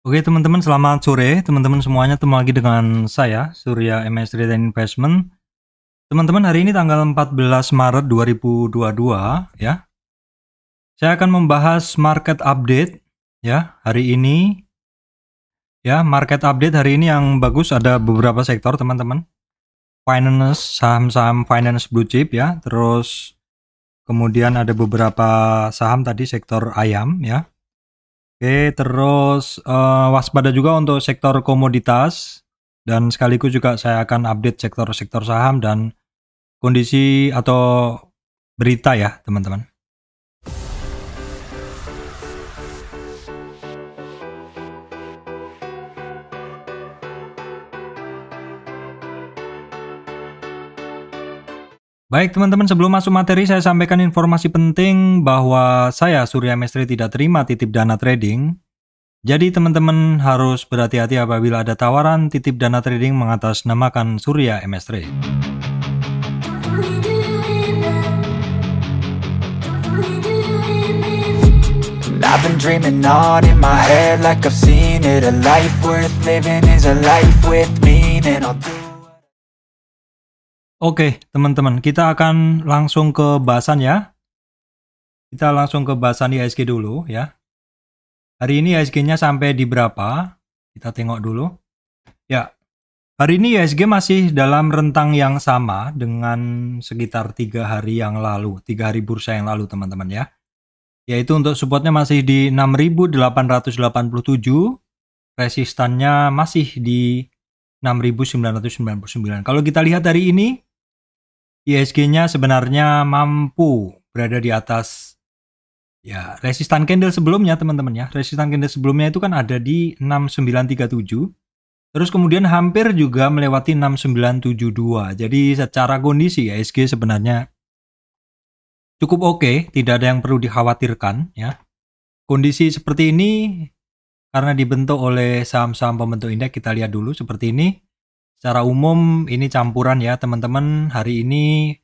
Oke teman-teman, selamat sore teman-teman semuanya. Ketemu lagi dengan saya, Surya MS Trade and Investment. Teman-teman, hari ini tanggal 14 Maret 2022 ya. Saya akan membahas market update ya hari ini. Ya, market update hari ini yang bagus ada beberapa sektor teman-teman. Finance, saham-saham finance blue chip ya. Terus kemudian ada beberapa saham tadi sektor ayam ya Oke, terus uh, waspada juga untuk sektor komoditas dan sekaligus juga saya akan update sektor-sektor saham dan kondisi atau berita ya, teman-teman. Baik teman-teman, sebelum masuk materi saya sampaikan informasi penting bahwa saya Surya Mestri tidak terima titip dana trading. Jadi teman-teman harus berhati-hati apabila ada tawaran titip dana trading mengatasnamakan Surya Mestri. I've Oke, teman-teman, kita akan langsung ke bahasan ya. Kita langsung ke bahasan ISG dulu ya. Hari ini ISG-nya sampai di berapa? Kita tengok dulu. Ya, hari ini ISG masih dalam rentang yang sama dengan sekitar tiga hari yang lalu, tiga hari bursa yang lalu teman-teman ya. Yaitu untuk supportnya masih di 6.887, resistannya masih di 6.999. Kalau kita lihat hari ini, ISG-nya sebenarnya mampu berada di atas ya resistan candle sebelumnya teman-teman ya. Resistan candle sebelumnya itu kan ada di 6937. Terus kemudian hampir juga melewati 6972. Jadi secara kondisi ISG sebenarnya cukup oke, okay, tidak ada yang perlu dikhawatirkan ya. Kondisi seperti ini karena dibentuk oleh saham-saham pembentuk indeks kita lihat dulu seperti ini Secara umum ini campuran ya teman-teman. Hari ini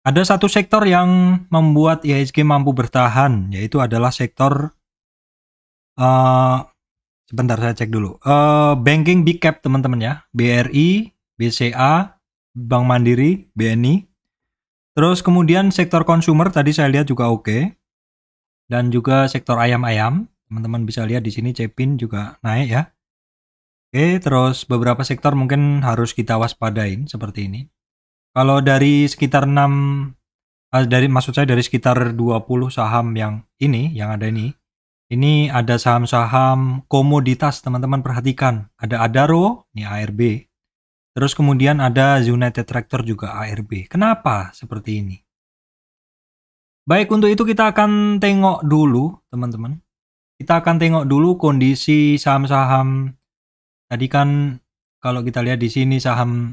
ada satu sektor yang membuat IHSG mampu bertahan, yaitu adalah sektor uh, sebentar saya cek dulu. Uh, banking big cap teman-teman ya, BRI, BCA, Bank Mandiri, BNI. Terus kemudian sektor consumer tadi saya lihat juga oke. Okay. Dan juga sektor ayam-ayam, teman-teman bisa lihat di sini Cepin juga naik ya. Oke, terus beberapa sektor mungkin harus kita waspadain seperti ini. Kalau dari sekitar 6 eh, dari maksud saya dari sekitar 20 saham yang ini yang ada ini, ini ada saham-saham komoditas teman-teman perhatikan. Ada Adaro, ini ARB. Terus kemudian ada United Tractor juga ARB. Kenapa seperti ini? Baik, untuk itu kita akan tengok dulu, teman-teman. Kita akan tengok dulu kondisi saham-saham Tadi kan kalau kita lihat di sini saham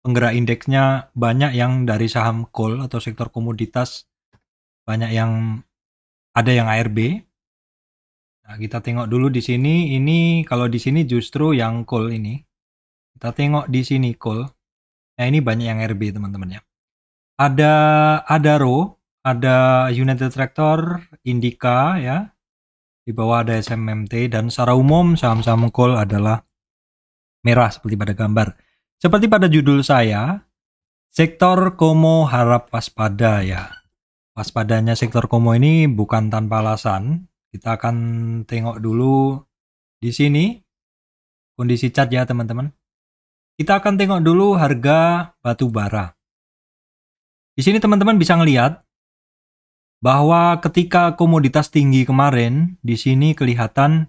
penggerak indeksnya banyak yang dari saham coal atau sektor komoditas, banyak yang ada yang ARB. Nah, kita tengok dulu di sini, ini kalau di sini justru yang coal ini. Kita tengok di sini coal. Nah, ini banyak yang ARB teman-teman ya. Ada ada row, ada United Tractor, Indica ya. Di bawah ada SMMT dan secara umum saham-saham coal adalah merah seperti pada gambar. Seperti pada judul saya, sektor komo harap waspada ya. Waspadanya sektor komo ini bukan tanpa alasan. Kita akan tengok dulu di sini kondisi cat ya teman-teman. Kita akan tengok dulu harga batu bara. Di sini teman-teman bisa ngelihat bahwa ketika komoditas tinggi kemarin, di sini kelihatan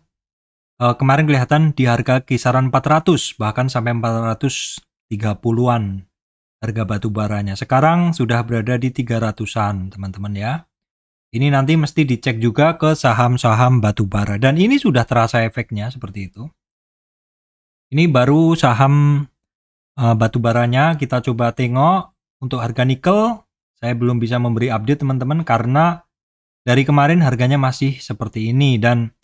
Eh, kemarin kelihatan di harga kisaran 400 bahkan sampai 430-an harga batu baranya. Sekarang sudah berada di 300-an, teman-teman ya. Ini nanti mesti dicek juga ke saham-saham batu bara dan ini sudah terasa efeknya seperti itu. Ini baru saham uh, batu baranya kita coba tengok untuk harga nikel saya belum bisa memberi update teman-teman karena dari kemarin harganya masih seperti ini dan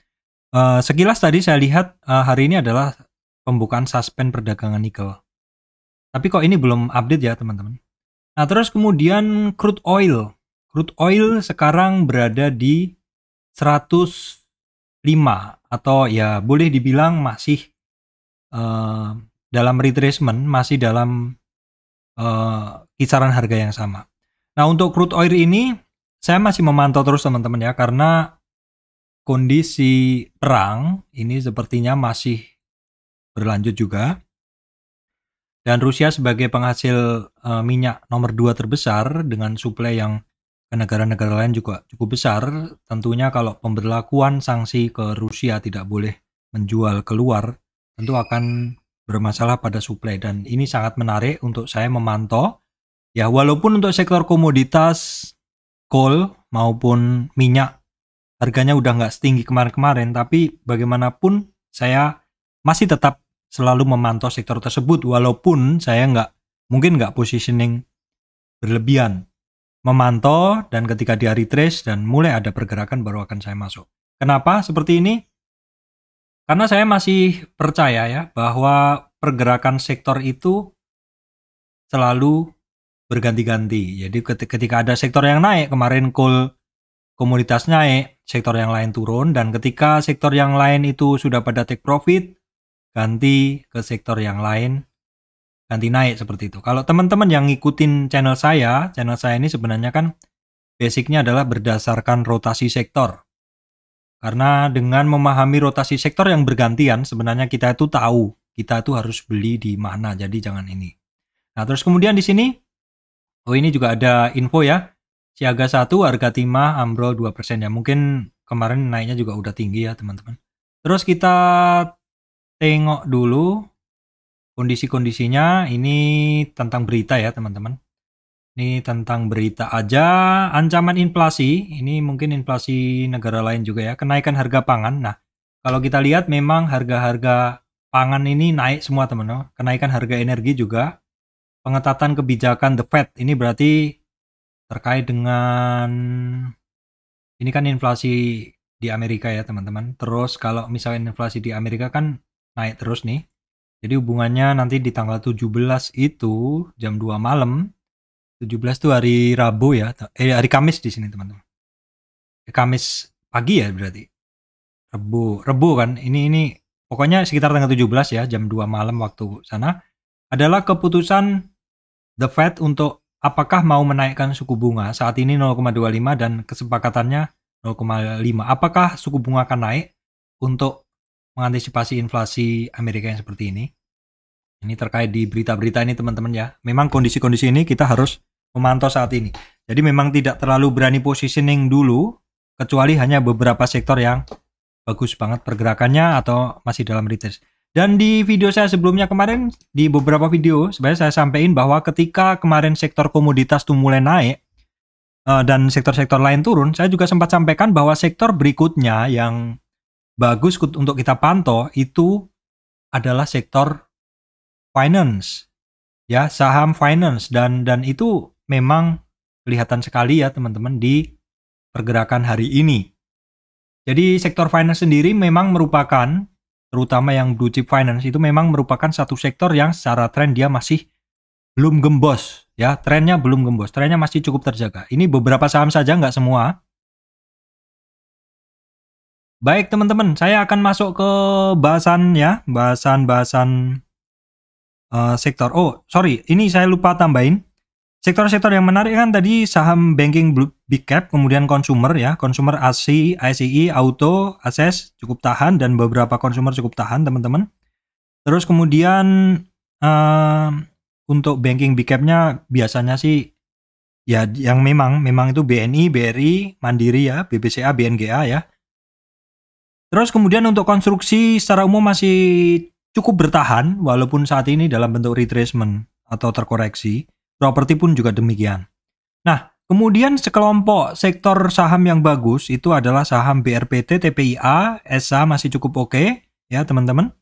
Uh, sekilas tadi saya lihat uh, hari ini adalah pembukaan suspend perdagangan nikel. Tapi kok ini belum update ya teman-teman. Nah terus kemudian crude oil. Crude oil sekarang berada di 105 atau ya boleh dibilang masih uh, dalam retracement, masih dalam uh, kisaran harga yang sama. Nah untuk crude oil ini saya masih memantau terus teman-teman ya karena kondisi perang ini sepertinya masih berlanjut juga. Dan Rusia sebagai penghasil uh, minyak nomor dua terbesar dengan suplai yang ke negara-negara lain juga cukup besar, tentunya kalau pemberlakuan sanksi ke Rusia tidak boleh menjual keluar, tentu akan bermasalah pada suplai dan ini sangat menarik untuk saya memantau. Ya, walaupun untuk sektor komoditas, coal maupun minyak harganya udah nggak setinggi kemarin-kemarin, tapi bagaimanapun saya masih tetap selalu memantau sektor tersebut walaupun saya nggak mungkin nggak positioning berlebihan. Memantau dan ketika dia retrace dan mulai ada pergerakan baru akan saya masuk. Kenapa seperti ini? Karena saya masih percaya ya bahwa pergerakan sektor itu selalu berganti-ganti. Jadi ketika ada sektor yang naik, kemarin coal komoditas naik, sektor yang lain turun dan ketika sektor yang lain itu sudah pada take profit, ganti ke sektor yang lain, ganti naik seperti itu. Kalau teman-teman yang ngikutin channel saya, channel saya ini sebenarnya kan basicnya adalah berdasarkan rotasi sektor. Karena dengan memahami rotasi sektor yang bergantian, sebenarnya kita itu tahu kita itu harus beli di mana. Jadi jangan ini. Nah, terus kemudian di sini, oh ini juga ada info ya siaga satu harga timah ambrol 2% ya. Mungkin kemarin naiknya juga udah tinggi ya, teman-teman. Terus kita tengok dulu kondisi-kondisinya. Ini tentang berita ya, teman-teman. Ini tentang berita aja, ancaman inflasi. Ini mungkin inflasi negara lain juga ya, kenaikan harga pangan. Nah, kalau kita lihat memang harga-harga pangan ini naik semua, teman-teman. Kenaikan harga energi juga. Pengetatan kebijakan The Fed ini berarti terkait dengan ini kan inflasi di Amerika ya teman-teman. Terus kalau misalnya inflasi di Amerika kan naik terus nih. Jadi hubungannya nanti di tanggal 17 itu jam 2 malam. 17 itu hari Rabu ya, eh hari Kamis di sini teman-teman. Eh, Kamis pagi ya berarti. Rebu, Rebu kan. Ini ini pokoknya sekitar tanggal 17 ya, jam 2 malam waktu sana adalah keputusan The Fed untuk apakah mau menaikkan suku bunga saat ini 0,25 dan kesepakatannya 0,5. Apakah suku bunga akan naik untuk mengantisipasi inflasi Amerika yang seperti ini? Ini terkait di berita-berita ini teman-teman ya. Memang kondisi-kondisi ini kita harus memantau saat ini. Jadi memang tidak terlalu berani positioning dulu kecuali hanya beberapa sektor yang bagus banget pergerakannya atau masih dalam retest. Dan di video saya sebelumnya kemarin, di beberapa video sebenarnya saya sampaikan bahwa ketika kemarin sektor komoditas itu mulai naik eh, dan sektor-sektor lain turun, saya juga sempat sampaikan bahwa sektor berikutnya yang bagus untuk kita pantau itu adalah sektor finance. Ya, saham finance dan dan itu memang kelihatan sekali ya teman-teman di pergerakan hari ini. Jadi sektor finance sendiri memang merupakan terutama yang blue chip finance itu memang merupakan satu sektor yang secara tren dia masih belum gembos ya trennya belum gembos trennya masih cukup terjaga ini beberapa saham saja nggak semua baik teman-teman saya akan masuk ke bahasan ya bahasan bahasan uh, eh, sektor oh sorry ini saya lupa tambahin Sektor-sektor yang menarik kan tadi saham banking big cap, kemudian consumer ya, consumer AC, ICE, auto, ases cukup tahan dan beberapa consumer cukup tahan teman-teman. Terus kemudian uh, untuk banking big capnya biasanya sih ya yang memang memang itu BNI, BRI, Mandiri ya, BBCA, BNGA ya. Terus kemudian untuk konstruksi secara umum masih cukup bertahan walaupun saat ini dalam bentuk retracement atau terkoreksi. Properti pun juga demikian. Nah, kemudian sekelompok sektor saham yang bagus itu adalah saham BRPT, TPIA, SA masih cukup oke okay, ya teman-teman.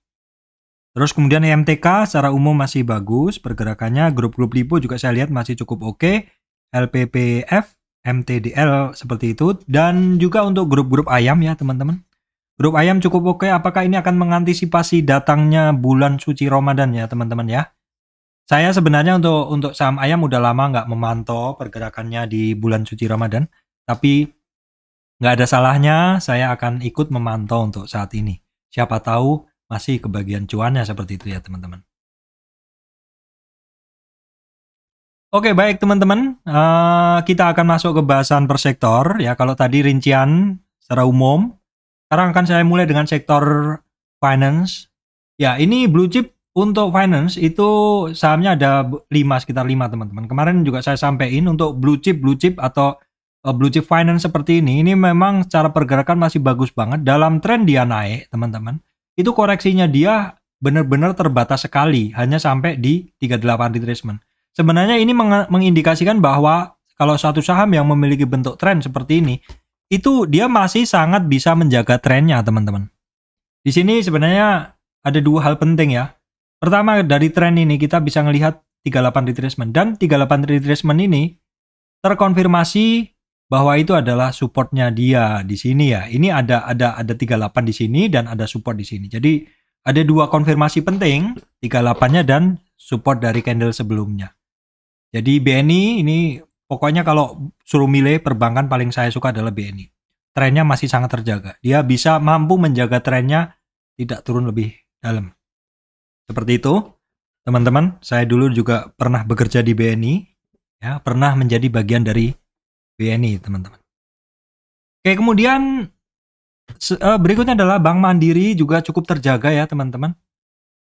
Terus kemudian e MTK secara umum masih bagus, pergerakannya grup-grup Lipo juga saya lihat masih cukup oke, okay, LPPF, MTDL seperti itu dan juga untuk grup-grup ayam ya teman-teman. Grup ayam cukup oke, okay. apakah ini akan mengantisipasi datangnya bulan suci Ramadan ya teman-teman ya? Saya sebenarnya untuk untuk saham ayam udah lama nggak memantau pergerakannya di bulan suci Ramadan, tapi nggak ada salahnya saya akan ikut memantau untuk saat ini. Siapa tahu masih kebagian cuannya seperti itu ya teman-teman. Oke baik teman-teman, uh, kita akan masuk ke bahasan per sektor ya. Kalau tadi rincian secara umum, sekarang akan saya mulai dengan sektor finance. Ya ini blue chip untuk finance itu sahamnya ada 5 sekitar 5 teman-teman. Kemarin juga saya sampaikan untuk blue chip blue chip atau eh, blue chip finance seperti ini ini memang secara pergerakan masih bagus banget. Dalam tren dia naik, teman-teman. Itu koreksinya dia benar-benar terbatas sekali, hanya sampai di 38 retracement. Sebenarnya ini mengindikasikan bahwa kalau suatu saham yang memiliki bentuk tren seperti ini, itu dia masih sangat bisa menjaga trennya, teman-teman. Di sini sebenarnya ada dua hal penting ya Pertama dari tren ini kita bisa melihat 38 retracement dan 38 retracement ini terkonfirmasi bahwa itu adalah supportnya dia di sini ya. Ini ada ada ada 38 di sini dan ada support di sini. Jadi ada dua konfirmasi penting, 38-nya dan support dari candle sebelumnya. Jadi BNI ini pokoknya kalau suruh milih perbankan paling saya suka adalah BNI. Trennya masih sangat terjaga. Dia bisa mampu menjaga trennya tidak turun lebih dalam. Seperti itu, teman-teman. Saya dulu juga pernah bekerja di BNI, ya, pernah menjadi bagian dari BNI, teman-teman. Oke, kemudian eh, berikutnya adalah Bank Mandiri juga cukup terjaga ya, teman-teman.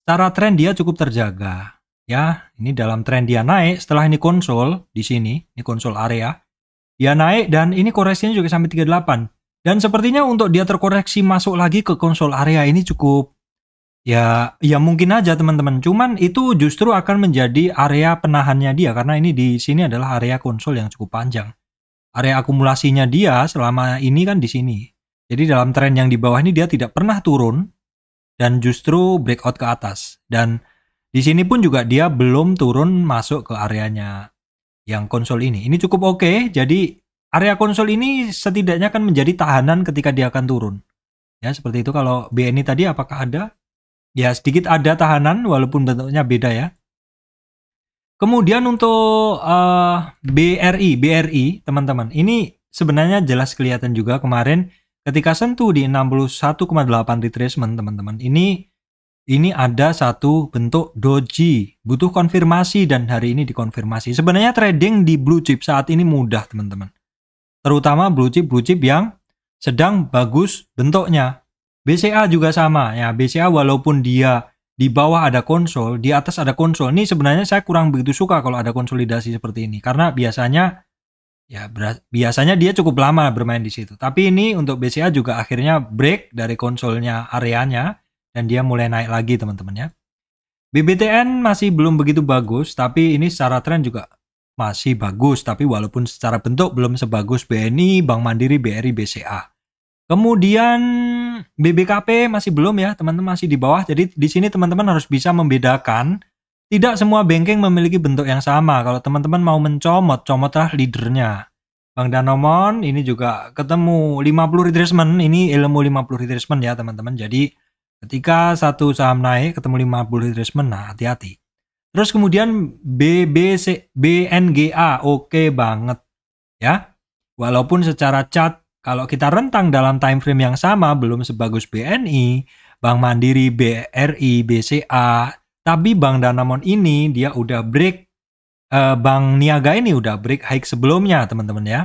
Secara tren dia cukup terjaga. Ya, ini dalam tren dia naik setelah ini konsol di sini, ini konsol area. Dia naik dan ini koreksinya juga sampai 38. Dan sepertinya untuk dia terkoreksi masuk lagi ke konsol area ini cukup Ya, ya mungkin aja teman-teman. Cuman itu justru akan menjadi area penahannya dia karena ini di sini adalah area konsol yang cukup panjang. Area akumulasinya dia selama ini kan di sini. Jadi dalam tren yang di bawah ini dia tidak pernah turun dan justru breakout ke atas. Dan di sini pun juga dia belum turun masuk ke areanya yang konsol ini. Ini cukup oke. Okay, jadi area konsol ini setidaknya akan menjadi tahanan ketika dia akan turun. Ya, seperti itu kalau BNI tadi apakah ada? Ya, sedikit ada tahanan walaupun bentuknya beda ya. Kemudian untuk uh, eh, BRI, BRI teman-teman, ini sebenarnya jelas kelihatan juga kemarin ketika sentuh di 61,8 retracement teman-teman. Ini ini ada satu bentuk doji, butuh konfirmasi dan hari ini dikonfirmasi. Sebenarnya trading di blue chip saat ini mudah teman-teman. Terutama blue chip blue chip yang sedang bagus bentuknya. BCA juga sama ya. BCA walaupun dia di bawah ada konsol, di atas ada konsol. Ini sebenarnya saya kurang begitu suka kalau ada konsolidasi seperti ini karena biasanya ya biasanya dia cukup lama bermain di situ. Tapi ini untuk BCA juga akhirnya break dari konsolnya areanya dan dia mulai naik lagi teman-teman ya. BBTN masih belum begitu bagus, tapi ini secara tren juga masih bagus, tapi walaupun secara bentuk belum sebagus BNI, Bank Mandiri, BRI, BCA. Kemudian BBKP masih belum ya, teman-teman masih di bawah. Jadi di sini teman-teman harus bisa membedakan tidak semua banking memiliki bentuk yang sama. Kalau teman-teman mau mencomot, comotlah leadernya. Bang Danomon ini juga ketemu 50 retracement, ini ilmu 50 retracement ya teman-teman. Jadi ketika satu saham naik ketemu 50 retracement, nah hati-hati. Terus kemudian BBC BNGA oke okay banget ya. Walaupun secara cat kalau kita rentang dalam time frame yang sama belum sebagus BNI, Bank Mandiri, BRI, BCA, tapi Bank Danamon ini dia udah break eh, Bank Niaga ini udah break high sebelumnya, teman-teman ya.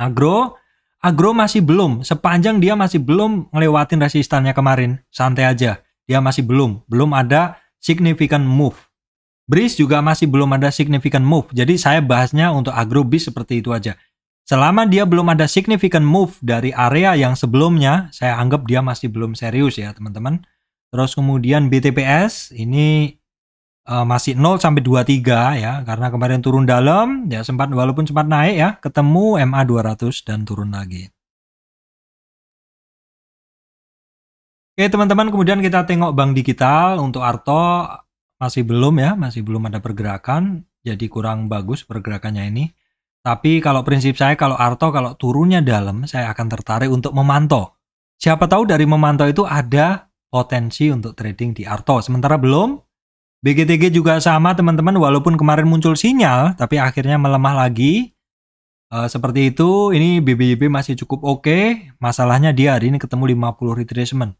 Agro Agro masih belum, sepanjang dia masih belum ngelewatin resistannya kemarin, santai aja. Dia masih belum, belum ada significant move. Breeze juga masih belum ada significant move, jadi saya bahasnya untuk Agro Bis seperti itu aja. Selama dia belum ada significant move dari area yang sebelumnya, saya anggap dia masih belum serius ya teman-teman. Terus kemudian BTPS ini uh, masih 0 sampai 23 ya karena kemarin turun dalam ya sempat walaupun sempat naik ya ketemu MA 200 dan turun lagi. Oke teman-teman kemudian kita tengok bank digital untuk Arto masih belum ya masih belum ada pergerakan jadi kurang bagus pergerakannya ini. Tapi kalau prinsip saya kalau Arto kalau turunnya dalam, saya akan tertarik untuk memantau. Siapa tahu dari memantau itu ada potensi untuk trading di Arto. Sementara belum, BGTG juga sama teman-teman walaupun kemarin muncul sinyal tapi akhirnya melemah lagi. E, seperti itu, ini BBYB masih cukup oke. Okay. Masalahnya dia hari ini ketemu 50 retracement.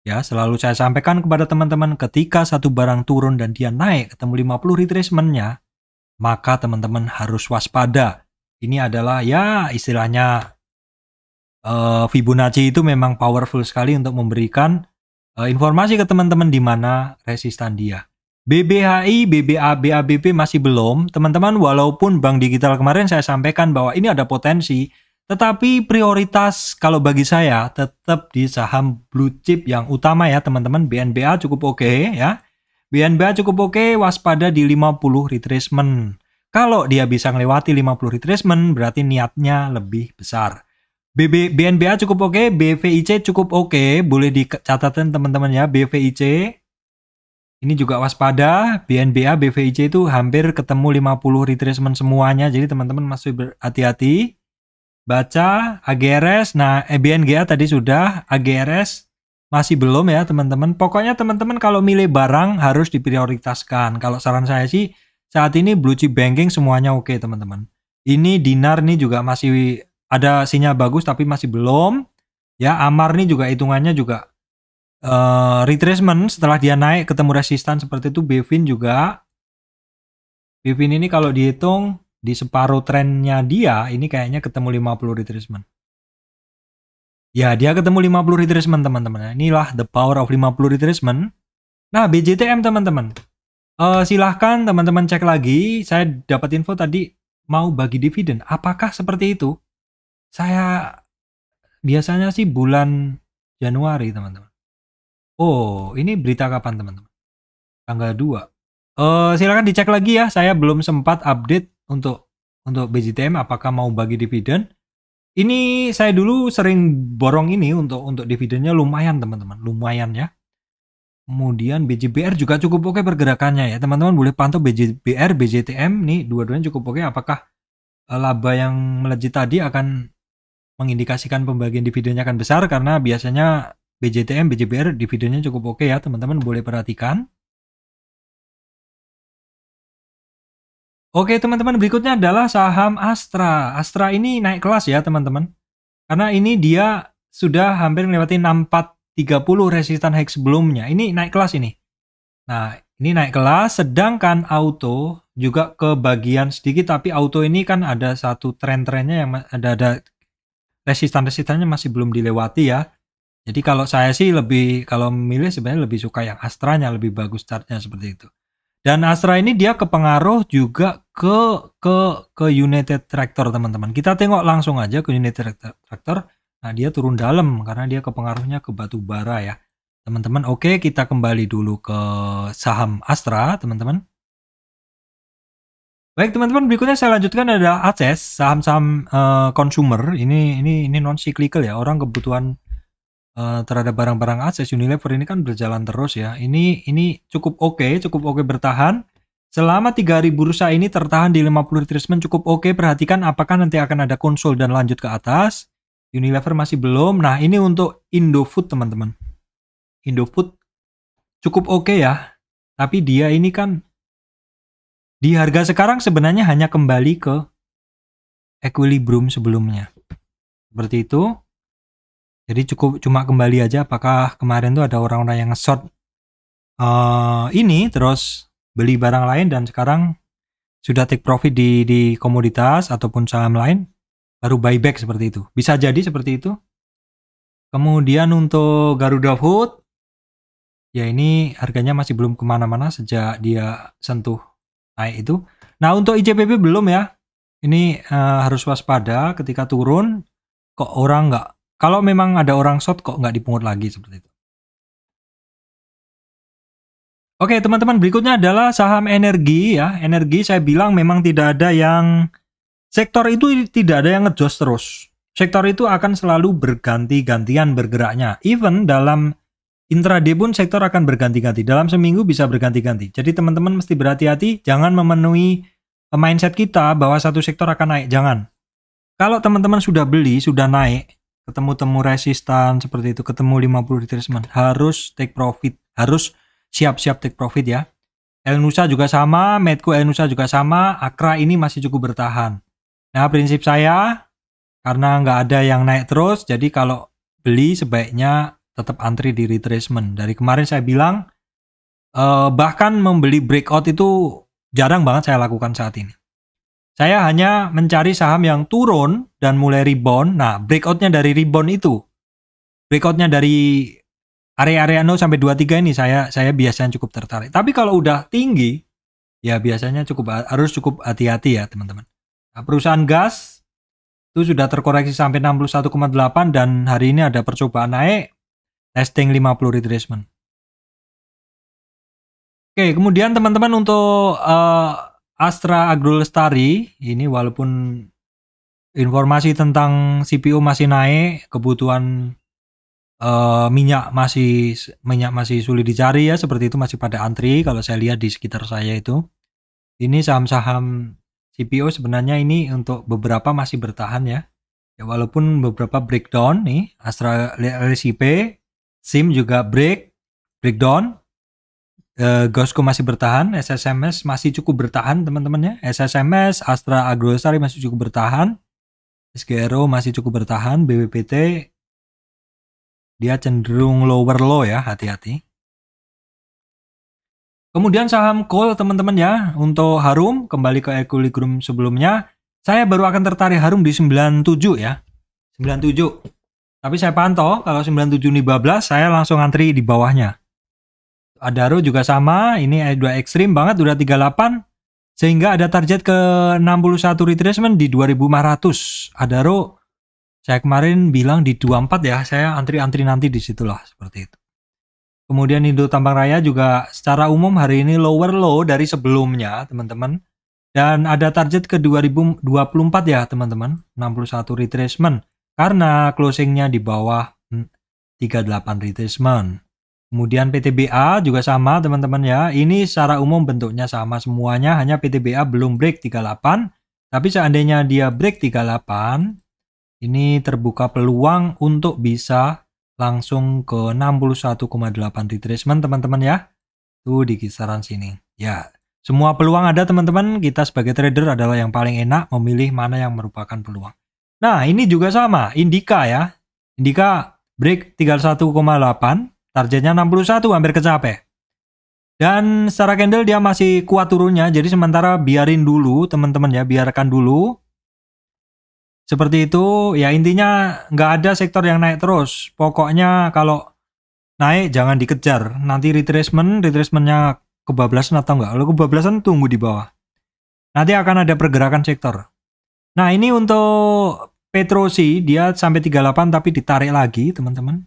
Ya, selalu saya sampaikan kepada teman-teman ketika satu barang turun dan dia naik ketemu 50 retracement-nya maka teman-teman harus waspada ini adalah ya istilahnya uh, Fibonacci itu memang powerful sekali untuk memberikan uh, informasi ke teman-teman di mana resistan dia. BBHI, BBA, BABP masih belum. Teman-teman, walaupun bank digital kemarin saya sampaikan bahwa ini ada potensi, tetapi prioritas kalau bagi saya tetap di saham blue chip yang utama ya teman-teman. BNBA cukup oke okay, ya. BNBA cukup oke, okay, waspada di 50 retracement. Kalau dia bisa melewati 50 retracement, berarti niatnya lebih besar. BB, BNBA cukup oke, okay, BVIC cukup oke, okay. boleh dicatatkan teman-teman ya, BVIC. Ini juga waspada, BNBA, BVIC itu hampir ketemu 50 retracement semuanya, jadi teman-teman masih berhati-hati. Baca, AGRS, nah eh, BNGA tadi sudah, AGRS masih belum ya teman-teman. Pokoknya teman-teman kalau milih barang harus diprioritaskan. Kalau saran saya sih saat ini blue chip banking semuanya oke okay, teman-teman. Ini dinar nih juga masih ada sinyal bagus tapi masih belum. Ya Amar nih juga hitungannya juga uh, eh, retracement setelah dia naik ketemu resistan seperti itu Bevin juga. Bevin ini kalau dihitung di separuh trennya dia ini kayaknya ketemu 50 retracement. Ya, dia ketemu 50 retracement, teman-teman. Inilah the power of 50 retracement. Nah, BJTM, teman-teman. Uh, silahkan teman-teman cek lagi. Saya dapat info tadi mau bagi dividen. Apakah seperti itu? Saya biasanya sih bulan Januari, teman-teman. Oh, ini berita kapan, teman-teman? Tanggal 2. Uh, eh, silahkan dicek lagi ya. Saya belum sempat update untuk untuk BGTM apakah mau bagi dividen. Ini saya dulu sering borong ini untuk untuk dividennya lumayan, teman-teman. Lumayan ya. Kemudian BJBR juga cukup oke pergerakannya ya. Teman-teman boleh pantau BJBR, BJTM nih dua-duanya cukup oke apakah eh, laba yang melejit tadi akan mengindikasikan pembagian dividennya akan besar karena biasanya BJTM, BJBR dividennya cukup oke ya, teman-teman boleh perhatikan. Oke, teman-teman, berikutnya adalah saham Astra. Astra ini naik kelas ya, teman-teman. Karena ini dia sudah hampir melewati 64 30 resistan hex sebelumnya. Ini naik kelas ini. Nah, ini naik kelas sedangkan auto juga ke bagian sedikit tapi auto ini kan ada satu tren-trennya yang ada ada resistan-resistannya masih belum dilewati ya. Jadi kalau saya sih lebih kalau memilih sebenarnya lebih suka yang Astranya lebih bagus chartnya seperti itu. Dan Astra ini dia kepengaruh juga ke ke ke United Tractor teman-teman. Kita tengok langsung aja ke United Tractor. Nah, dia turun dalam karena dia kepengaruhnya ke batu bara ya. Teman-teman, oke, kita kembali dulu ke saham Astra, teman-teman. Baik, teman-teman, berikutnya saya lanjutkan ada akses saham-saham uh, consumer. Ini ini ini non cyclical ya. Orang kebutuhan uh, terhadap barang-barang akses Unilever ini kan berjalan terus ya. Ini ini cukup oke, okay, cukup oke okay bertahan. Selama 3000 bursa ini tertahan di 50 retracement cukup oke. Okay. Perhatikan apakah nanti akan ada konsol dan lanjut ke atas Unilever masih belum. Nah, ini untuk Indofood, teman-teman. Indofood cukup oke okay ya. Tapi dia ini kan di harga sekarang sebenarnya hanya kembali ke equilibrium sebelumnya. Seperti itu. Jadi cukup cuma kembali aja apakah kemarin tuh ada orang-orang yang nge-short uh, ini terus beli barang lain dan sekarang sudah take profit di di komoditas ataupun saham lain baru buyback seperti itu. Bisa jadi seperti itu. Kemudian untuk Garuda Food, ya ini harganya masih belum kemana-mana sejak dia sentuh naik itu. Nah untuk ICBP belum ya. Ini uh, harus waspada ketika turun kok orang nggak kalau memang ada orang short kok nggak dipungut lagi seperti itu. Oke teman-teman berikutnya adalah saham energi ya energi saya bilang memang tidak ada yang Sektor itu tidak ada yang ngejos terus. Sektor itu akan selalu berganti-gantian bergeraknya. Even dalam intraday pun sektor akan berganti-ganti. Dalam seminggu bisa berganti-ganti. Jadi teman-teman mesti berhati-hati, jangan memenuhi eh, mindset kita bahwa satu sektor akan naik. Jangan. Kalau teman-teman sudah beli, sudah naik, ketemu temu resistan seperti itu, ketemu 50 retracement, harus take profit, harus siap-siap take profit ya. El Nusa juga sama, Medco El Nusa juga sama, Akra ini masih cukup bertahan. Nah prinsip saya karena nggak ada yang naik terus, jadi kalau beli sebaiknya tetap antri di retracement. Dari kemarin saya bilang eh, bahkan membeli breakout itu jarang banget saya lakukan saat ini. Saya hanya mencari saham yang turun dan mulai rebound. Nah breakoutnya dari rebound itu, breakoutnya dari area-area 0 sampai 23 ini saya saya biasanya cukup tertarik. Tapi kalau udah tinggi ya biasanya cukup harus cukup hati-hati ya teman-teman. Nah, perusahaan gas itu sudah terkoreksi sampai 61,8 dan hari ini ada percobaan naik testing 50 retracement. Oke, kemudian teman-teman untuk uh, Astra Agro Lestari ini walaupun informasi tentang CPO masih naik, kebutuhan uh, minyak masih minyak masih sulit dicari ya, seperti itu masih pada antri kalau saya lihat di sekitar saya itu. Ini saham-saham CPO sebenarnya ini untuk beberapa masih bertahan ya. Ya walaupun beberapa breakdown nih, Astra LCP, SIM juga break, breakdown. E, Gosco masih bertahan, SSMS masih cukup bertahan teman-temannya. SSMS, Astra Agrosari masih cukup bertahan. SGRO masih cukup bertahan, BWPT dia cenderung lower low ya, hati-hati. Kemudian saham coal teman-teman ya, untuk Harum kembali ke equilibrium sebelumnya. Saya baru akan tertarik Harum di 97 ya. 97. Tapi saya pantau kalau 97 ini bablas, saya langsung antri di bawahnya. Adaro juga sama, ini dua ekstrim banget, udah 38. Sehingga ada target ke 61 retracement di 2500. Adaro, saya kemarin bilang di 24 ya, saya antri-antri nanti di disitulah seperti itu. Kemudian Indo Tambang Raya juga secara umum hari ini lower low dari sebelumnya, teman-teman. Dan ada target ke 2024 ya, teman-teman. 61 retracement. Karena closingnya di bawah 38 hmm, retracement. Kemudian PTBA juga sama, teman-teman ya. Ini secara umum bentuknya sama semuanya, hanya PTBA belum break 38. Tapi seandainya dia break 38, ini terbuka peluang untuk bisa langsung ke 61,8 retracement teman-teman ya. Tuh di kisaran sini. Ya, semua peluang ada teman-teman. Kita sebagai trader adalah yang paling enak memilih mana yang merupakan peluang. Nah, ini juga sama, Indika ya. Indika break 31,8, targetnya 61 hampir kecapek. Dan secara candle dia masih kuat turunnya, jadi sementara biarin dulu teman-teman ya, biarkan dulu seperti itu, ya intinya nggak ada sektor yang naik terus. Pokoknya kalau naik jangan dikejar. Nanti retracement, retracementnya kebablasan atau enggak. Kalau kebablasan tunggu di bawah. Nanti akan ada pergerakan sektor. Nah ini untuk Petrosi, dia sampai 38 tapi ditarik lagi teman-teman.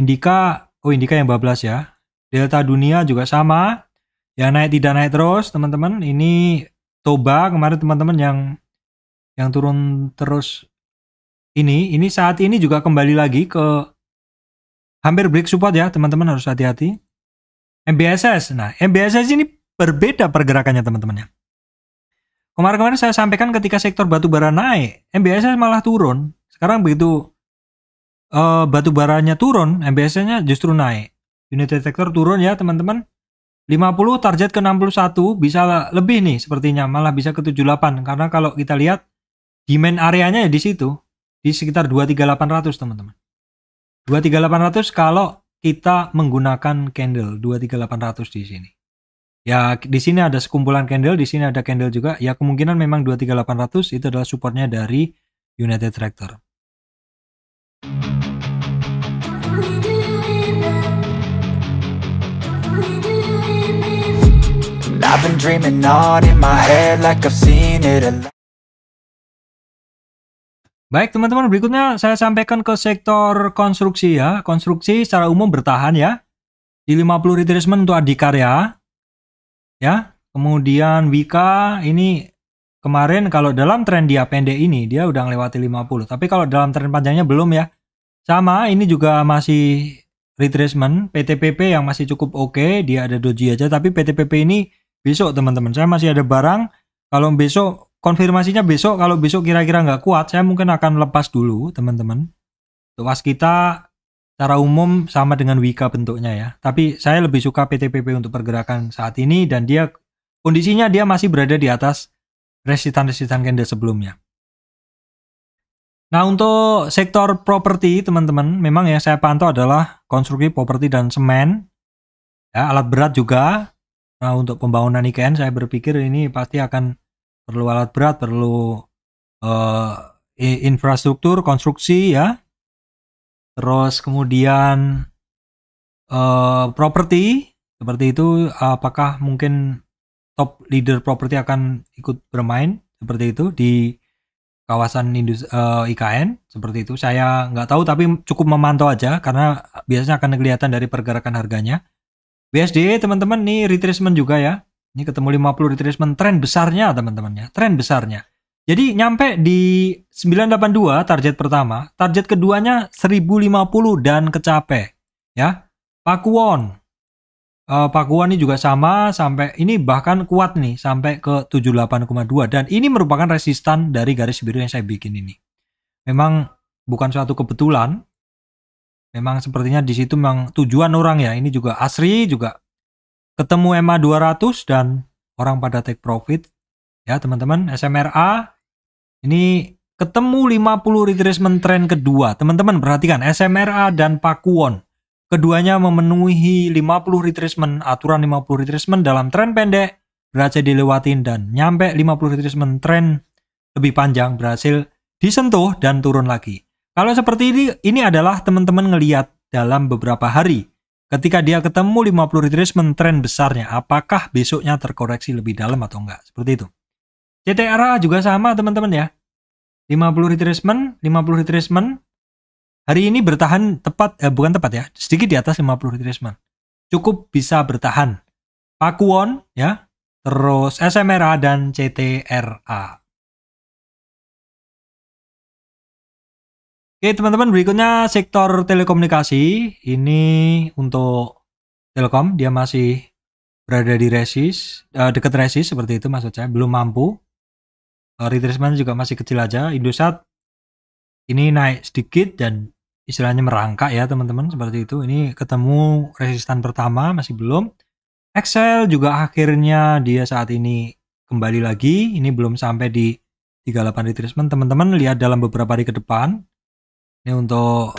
Indika, oh Indika yang bablas ya. Delta Dunia juga sama. Yang naik tidak naik terus teman-teman. Ini Toba kemarin teman-teman yang yang turun terus ini ini saat ini juga kembali lagi ke hampir break support ya teman-teman harus hati-hati MBSS nah MBSS ini berbeda pergerakannya teman-teman ya kemarin-kemarin saya sampaikan ketika sektor batu bara naik MBSS malah turun sekarang begitu uh, eh, batu baranya turun MBSS-nya justru naik unit detektor turun ya teman-teman 50 target ke 61 bisa lebih nih sepertinya malah bisa ke 78 karena kalau kita lihat demand areanya ya di situ di sekitar 23800 teman-teman 23800 kalau kita menggunakan candle 23800 di sini ya di sini ada sekumpulan candle di sini ada candle juga ya kemungkinan memang 23800 itu adalah supportnya dari United Tractor I've been dreaming on in my head like I've seen it a Baik teman-teman, berikutnya saya sampaikan ke sektor konstruksi ya. Konstruksi secara umum bertahan ya. Di 50 retracement untuk Adikarya. Ya, kemudian Wika ini kemarin kalau dalam tren dia pendek ini dia udah melewati 50. Tapi kalau dalam tren panjangnya belum ya. Sama, ini juga masih retracement. PTPP yang masih cukup oke, okay. dia ada doji aja. Tapi PTPP ini besok teman-teman. Saya masih ada barang. Kalau besok konfirmasinya besok kalau besok kira-kira nggak kuat saya mungkin akan lepas dulu teman-teman Luas kita secara umum sama dengan Wika bentuknya ya tapi saya lebih suka PTPP untuk pergerakan saat ini dan dia kondisinya dia masih berada di atas resistan-resistan candle sebelumnya Nah untuk sektor properti teman-teman memang yang saya pantau adalah konstruksi properti dan semen ya, alat berat juga Nah untuk pembangunan IKN saya berpikir ini pasti akan perlu alat berat perlu uh, infrastruktur konstruksi ya terus kemudian uh, properti seperti itu apakah mungkin top leader properti akan ikut bermain seperti itu di kawasan indus, uh, eh, IKN seperti itu saya nggak tahu tapi cukup memantau aja karena biasanya akan kelihatan dari pergerakan harganya BSD teman-teman nih retracement juga ya ini ketemu 50 retracement tren besarnya teman-teman ya, tren besarnya. Jadi nyampe di 982 target pertama, target keduanya 1050 dan kecape. Ya. Pakuan, Uh, eh, Pakuwon ini juga sama sampai ini bahkan kuat nih sampai ke 78,2 dan ini merupakan resistan dari garis biru yang saya bikin ini. Memang bukan suatu kebetulan. Memang sepertinya di situ memang tujuan orang ya. Ini juga Asri juga ketemu ma 200 dan orang pada take profit ya teman-teman SMRA ini ketemu 50 retracement trend kedua teman-teman perhatikan SMRA dan Pakuwon keduanya memenuhi 50 retracement aturan 50 retracement dalam trend pendek berhasil dilewatin dan nyampe 50 retracement trend lebih panjang berhasil disentuh dan turun lagi kalau seperti ini ini adalah teman-teman ngeliat dalam beberapa hari Ketika dia ketemu 50 retracement trend besarnya, apakah besoknya terkoreksi lebih dalam atau enggak? Seperti itu. CTRA juga sama teman-teman ya. 50 retracement, 50 retracement. Hari ini bertahan tepat, eh, bukan tepat ya, sedikit di atas 50 retracement. Cukup bisa bertahan. Pakuon ya, terus SMRA dan CTRA. Oke teman-teman berikutnya sektor telekomunikasi ini untuk telekom dia masih berada di resist uh, eh, dekat resist seperti itu maksud saya belum mampu uh, retracement juga masih kecil aja Indosat ini naik sedikit dan istilahnya merangkak ya teman-teman seperti itu ini ketemu resistan pertama masih belum Excel juga akhirnya dia saat ini kembali lagi ini belum sampai di 38 retracement teman-teman lihat dalam beberapa hari ke depan ini untuk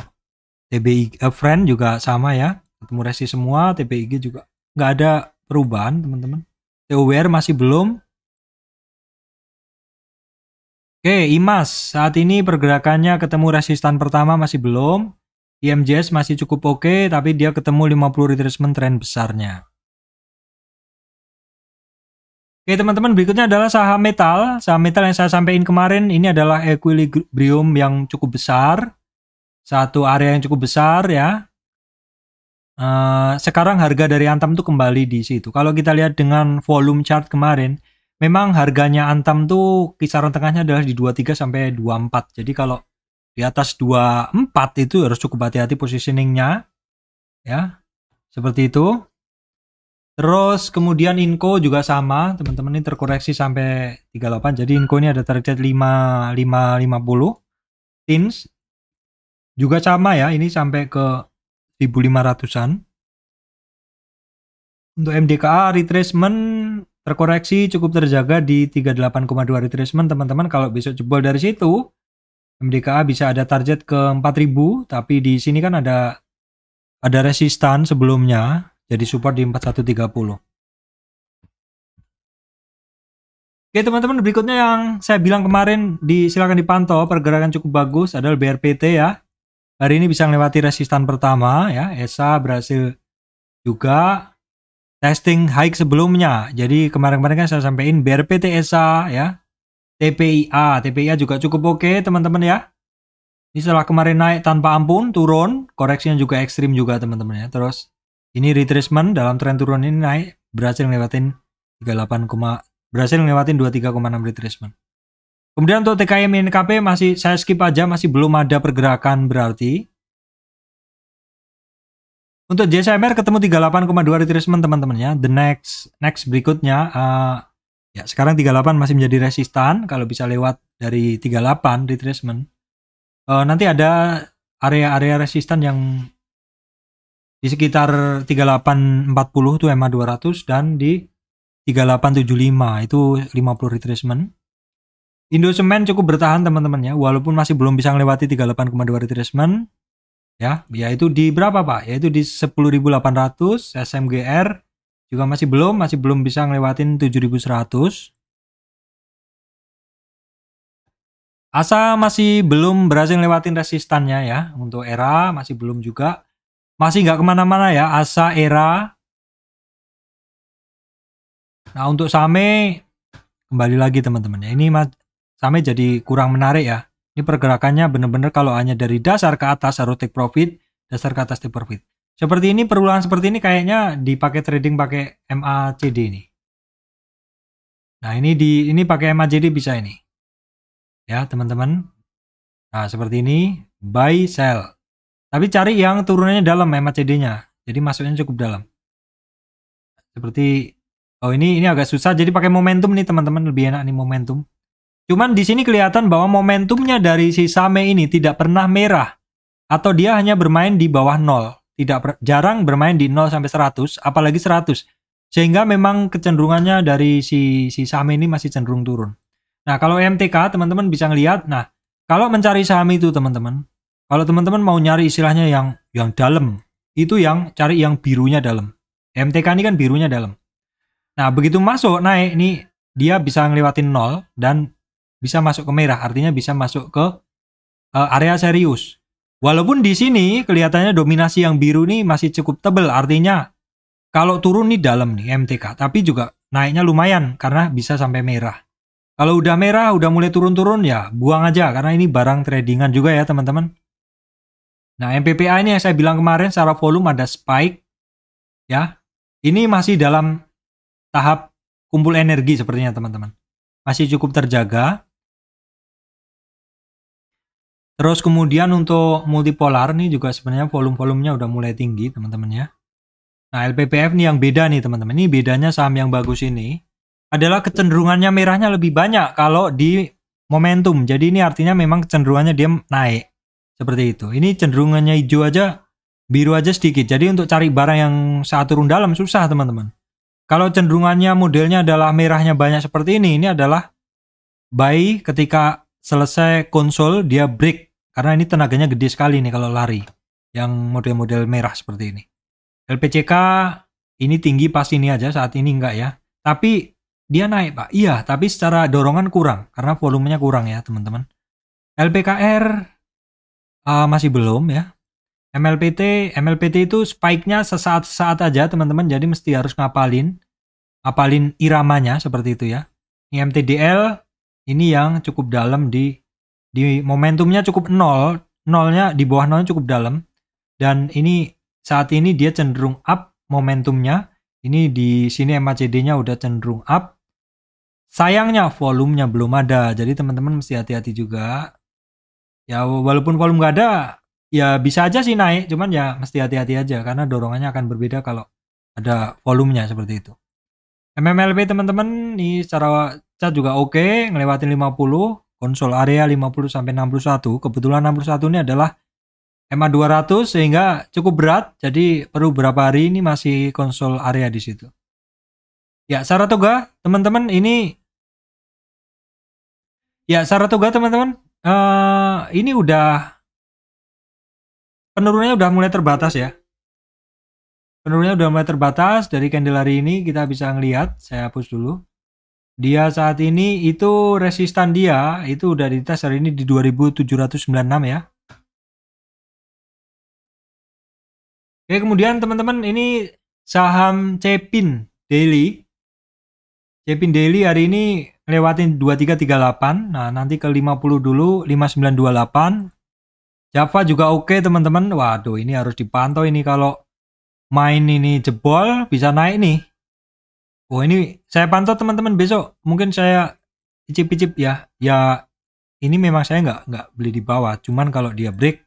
TBI uh, eh, friend juga sama ya. Ketemu resi semua, TBIG juga nggak ada perubahan, teman-teman. TOWR masih belum. Oke, IMAS saat ini pergerakannya ketemu resistan pertama masih belum. IMJS masih cukup oke, okay, tapi dia ketemu 50 retracement tren besarnya. Oke teman-teman, berikutnya adalah saham metal. Saham metal yang saya sampaikan kemarin ini adalah equilibrium yang cukup besar satu area yang cukup besar ya. Uh, sekarang harga dari Antam tuh kembali di situ. Kalau kita lihat dengan volume chart kemarin, memang harganya Antam tuh kisaran tengahnya adalah di 23 sampai 24. Jadi kalau di atas 24 itu harus cukup hati-hati positioningnya ya. Seperti itu. Terus kemudian Inco juga sama, teman-teman ini terkoreksi sampai 38. Jadi Inco ini ada target 5 5 50 teens juga sama ya, ini sampai ke 1500-an. Untuk MDKA retracement terkoreksi cukup terjaga di 38,2 retracement teman-teman kalau besok jebol dari situ MDKA bisa ada target ke 4000 tapi di sini kan ada ada resistan sebelumnya jadi support di 4130. Oke teman-teman berikutnya yang saya bilang kemarin di silakan dipantau pergerakan cukup bagus adalah BRPT ya hari ini bisa melewati resistan pertama ya ESA berhasil juga testing high sebelumnya jadi kemarin-kemarin kan saya sampaikan BRPT ESA ya TPIA TPIA juga cukup oke okay, teman-teman ya ini setelah kemarin naik tanpa ampun turun koreksinya juga ekstrim juga teman-teman ya terus ini retracement dalam tren turun ini naik berhasil melewatin 38, berhasil melewatin 23,6 retracement Kemudian untuk TKM INKP masih saya skip aja masih belum ada pergerakan berarti. Untuk JCMR ketemu 38,2 retracement teman-teman ya. The next next berikutnya uh, ya sekarang 38 masih menjadi resistan kalau bisa lewat dari 38 retracement. Uh, nanti ada area-area resistan yang di sekitar 3840 tuh MA 200 dan di 3875 itu 50 retracement. Indosemen cukup bertahan teman-teman ya, walaupun masih belum bisa melewati 38,2 retracement. Ya, yaitu di berapa Pak? Yaitu di 10.800 SMGR juga masih belum, masih belum bisa ngelewatin 7.100. Asa masih belum berhasil lewatin resistannya ya, untuk era masih belum juga. Masih nggak kemana-mana ya, Asa era. Nah untuk Same kembali lagi teman-teman ya, ini Sampai jadi kurang menarik ya. Ini pergerakannya benar-benar kalau hanya dari dasar ke atas harus take profit, dasar ke atas take profit. Seperti ini perulangan seperti ini kayaknya dipakai trading pakai MACD ini. Nah, ini di ini pakai MACD bisa ini. Ya, teman-teman. Nah, seperti ini buy sell. Tapi cari yang turunannya dalam MACD-nya. Jadi masuknya cukup dalam. Seperti oh ini ini agak susah jadi pakai momentum nih teman-teman lebih enak nih momentum. Cuman di sini kelihatan bahwa momentumnya dari si Same ini tidak pernah merah atau dia hanya bermain di bawah 0 tidak jarang bermain di 0 sampai 100, apalagi 100. Sehingga memang kecenderungannya dari si si Same ini masih cenderung turun. Nah, kalau MTK teman-teman bisa ngelihat, nah, kalau mencari saham itu teman-teman, kalau teman-teman mau nyari istilahnya yang yang dalam, itu yang cari yang birunya dalam. MTK ini kan birunya dalam. Nah, begitu masuk naik ini dia bisa ngelewatin 0 dan bisa masuk ke merah, artinya bisa masuk ke uh, area serius. Walaupun di sini kelihatannya dominasi yang biru nih masih cukup tebel, artinya kalau turun nih dalam nih MTK, tapi juga naiknya lumayan karena bisa sampai merah. Kalau udah merah, udah mulai turun-turun ya buang aja karena ini barang tradingan juga ya teman-teman. Nah MPPA ini yang saya bilang kemarin secara volume ada spike ya. Ini masih dalam tahap kumpul energi sepertinya teman-teman. Masih cukup terjaga. Terus kemudian untuk multipolar nih juga sebenarnya volume-volumenya udah mulai tinggi teman-teman ya. Nah LPPF nih yang beda nih teman-teman. Ini bedanya saham yang bagus ini adalah kecenderungannya merahnya lebih banyak kalau di momentum. Jadi ini artinya memang kecenderungannya dia naik. Seperti itu. Ini cenderungannya hijau aja, biru aja sedikit. Jadi untuk cari barang yang saat turun dalam susah teman-teman. Kalau cenderungannya modelnya adalah merahnya banyak seperti ini, ini adalah buy ketika selesai konsol dia break karena ini tenaganya gede sekali nih kalau lari. Yang model-model merah seperti ini. LPCK ini tinggi pas ini aja saat ini enggak ya. Tapi dia naik pak. Iya, tapi secara dorongan kurang. Karena volumenya kurang ya teman-teman. LPKR uh, eh, masih belum ya. MLPT, MLPT itu spike-nya sesaat-sesaat aja teman-teman, jadi mesti harus ngapalin, ngapalin iramanya seperti itu ya. Ini MTDL, ini yang cukup dalam di di momentumnya cukup nol, nolnya di bawah nolnya cukup dalam dan ini saat ini dia cenderung up momentumnya. Ini di sini MACD-nya udah cenderung up. Sayangnya volumenya belum ada, jadi teman-teman mesti hati-hati juga. Ya walaupun volume nggak ada, ya bisa aja sih naik, cuman ya mesti hati-hati aja karena dorongannya akan berbeda kalau ada volumenya seperti itu. mmlb teman-teman ini secara cat juga oke, okay, ngelewatin 50, konsol area 50 sampai 61. Kebetulan 61 ini adalah MA 200 sehingga cukup berat, jadi perlu berapa hari ini masih konsol area di situ. Ya, Saratoga, teman-teman ini Ya, Saratoga teman-teman, uh, ini udah penurunannya udah mulai terbatas ya. Penurunannya udah mulai terbatas dari candle hari ini kita bisa ngelihat, saya hapus dulu. Dia saat ini itu resistan dia itu udah di tes hari ini di 2796 ya. Oke, kemudian teman-teman ini saham Cepin Daily. Cepin Daily hari ini lewatin 2338. Nah, nanti ke 50 dulu 5928. Java juga oke teman-teman. Waduh, ini harus dipantau ini kalau main ini jebol bisa naik nih Oh ini saya pantau teman-teman besok mungkin saya icip-icip ya. Ya ini memang saya nggak nggak beli di bawah. Cuman kalau dia break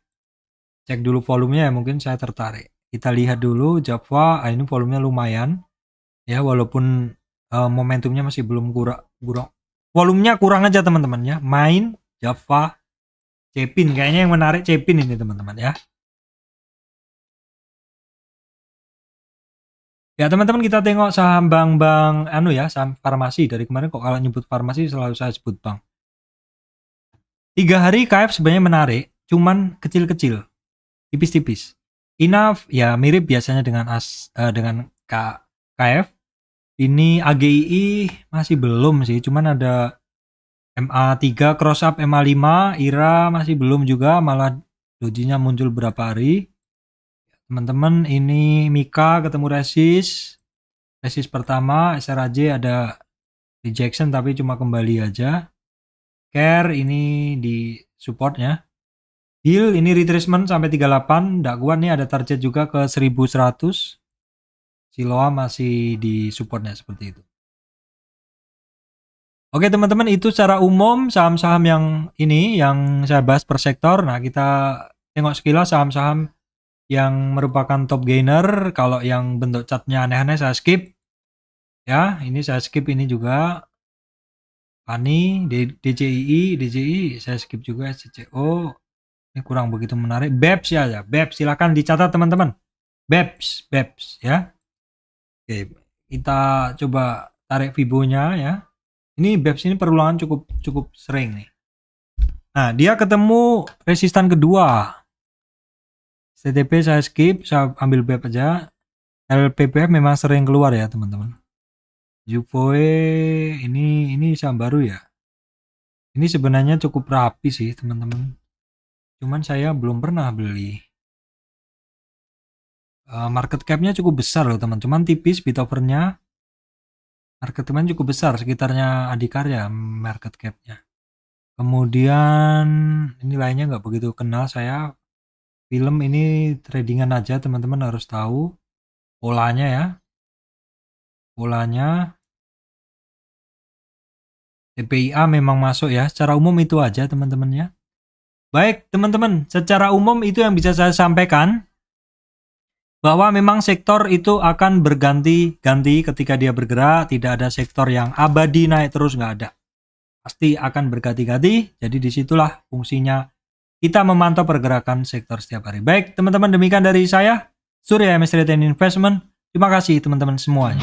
cek dulu volumenya ya mungkin saya tertarik. Kita lihat dulu Java ah, ini volumenya lumayan ya walaupun uh, momentumnya masih belum kurang kurang. Volumenya kurang aja teman-teman ya. Main Java Cepin kayaknya yang menarik Cepin ini teman-teman ya. Ya teman-teman kita tengok saham bank-bank anu ya saham farmasi dari kemarin kok kalau nyebut farmasi selalu saya sebut bank. Tiga hari KF sebenarnya menarik, cuman kecil-kecil, tipis-tipis. Inaf ya mirip biasanya dengan as uh, dengan K, KF. Ini AGII masih belum sih, cuman ada MA3 cross up MA5 IRA masih belum juga malah dojinya muncul berapa hari teman-teman ini Mika ketemu Resis Resis pertama SRAJ ada rejection tapi cuma kembali aja Care ini di supportnya Heal ini retracement sampai 38 kuat nih ada target juga ke 1100 Siloa masih di supportnya seperti itu Oke teman-teman itu secara umum saham-saham yang ini yang saya bahas per sektor. Nah kita tengok sekilas saham-saham yang merupakan top gainer. Kalau yang bentuk catnya aneh-aneh saya skip. Ya, ini saya skip ini juga. Pani, DCII, DCI saya skip juga, CCO. Ini kurang begitu menarik. Beps ya, ya. Beps silahkan dicatat teman-teman. Beps, Beps ya. Oke, kita coba tarik fibonya ya. Ini Beps ini perulangan cukup cukup sering nih. Nah, dia ketemu resistan kedua. CTP saya skip, saya ambil BEP aja. LPPF memang sering keluar ya teman-teman. Jupoe ini ini saham baru ya. Ini sebenarnya cukup rapi sih teman-teman. Cuman saya belum pernah beli. Uh, market capnya cukup besar loh teman. Cuman tipis bitovernya. Market teman cukup besar sekitarnya Adikarya market capnya. Kemudian ini lainnya nggak begitu kenal saya film ini tradingan aja teman-teman harus tahu polanya ya polanya TPIA memang masuk ya secara umum itu aja teman teman ya baik teman-teman secara umum itu yang bisa saya sampaikan bahwa memang sektor itu akan berganti-ganti ketika dia bergerak, tidak ada sektor yang abadi naik terus nggak ada. Pasti akan berganti-ganti, jadi disitulah fungsinya kita memantau pergerakan sektor setiap hari. Baik, teman-teman demikian dari saya, Surya MS Trade Investment. Terima kasih teman-teman semuanya.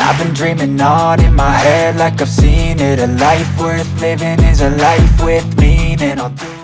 I've been dreaming on in my head like I've seen it A life worth living is a life with meaning I'll do